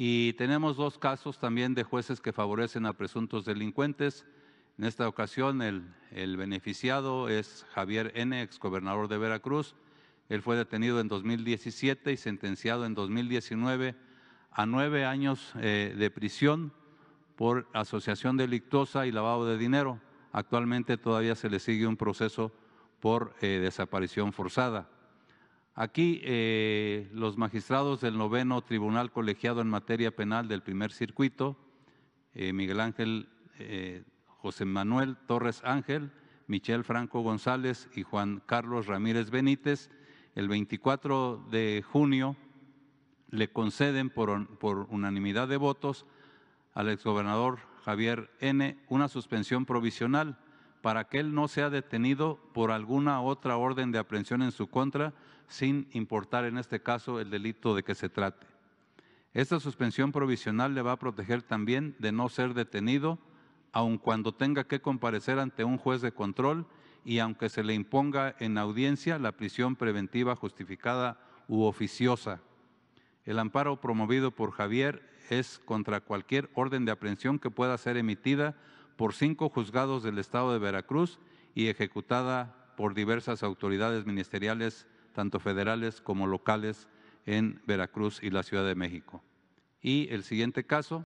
Y tenemos dos casos también de jueces que favorecen a presuntos delincuentes. En esta ocasión el, beneficiado es Javier N., ex gobernador de Veracruz. Él fue detenido en 2017 y sentenciado en 2019 a nueve años eh, de prisión por asociación delictuosa y lavado de dinero. Actualmente todavía se le sigue un proceso por eh, desaparición forzada. Aquí eh, los magistrados del noveno Tribunal Colegiado en materia penal del primer circuito, eh, Miguel Ángel, eh, José Manuel Torres Ángel, Michel Franco González y Juan Carlos Ramírez Benítez, el 24 de junio le conceden por, por unanimidad de votos al exgobernador Javier N. una suspensión provisional para que él no sea detenido por alguna otra orden de aprehensión en su contra, sin importar en este caso el delito de que se trate. Esta suspensión provisional le va a proteger también de no ser detenido, aun cuando tenga que comparecer ante un juez de control y aunque se le imponga en audiencia la prisión preventiva justificada u oficiosa. El amparo promovido por Javier es contra cualquier orden de aprehensión que pueda ser emitida por cinco juzgados del Estado de Veracruz y ejecutada por diversas autoridades ministeriales, tanto federales como locales, en Veracruz y la Ciudad de México. Y el siguiente caso.